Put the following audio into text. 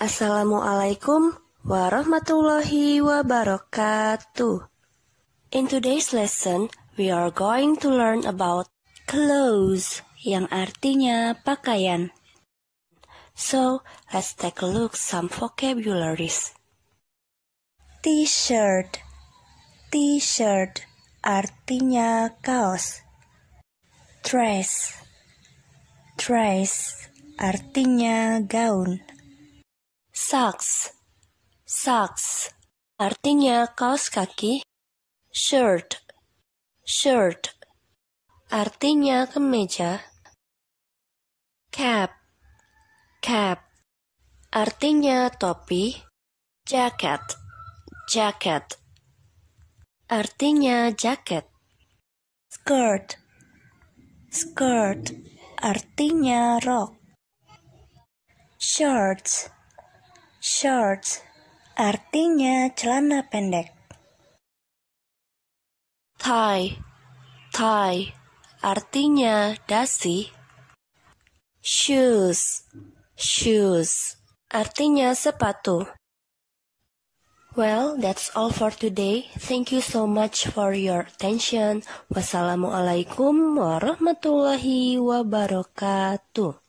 Assalamualaikum warahmatullahi wabarakatuh. In today's lesson, we are going to learn about clothes yang artinya pakaian. So, let's take a look some vocabularies. T-shirt T-shirt artinya kaos. Dress Dress artinya gaun. Socks. Socks. Artinya kaos kaki. Shirt. Shirt. Artinya kemeja. Cap. Cap. Artinya topi. Jacket. Jacket. Artinya jaket. Skirt. Skirt. Artinya rok. Shorts Shorts artinya celana pendek. Tie, tie, artinya dasi. Shoes Shoes artinya sepatu. Well, that's all for today. Thank you so much for your attention. Wassalamualaikum warahmatullahi wabarakatuh.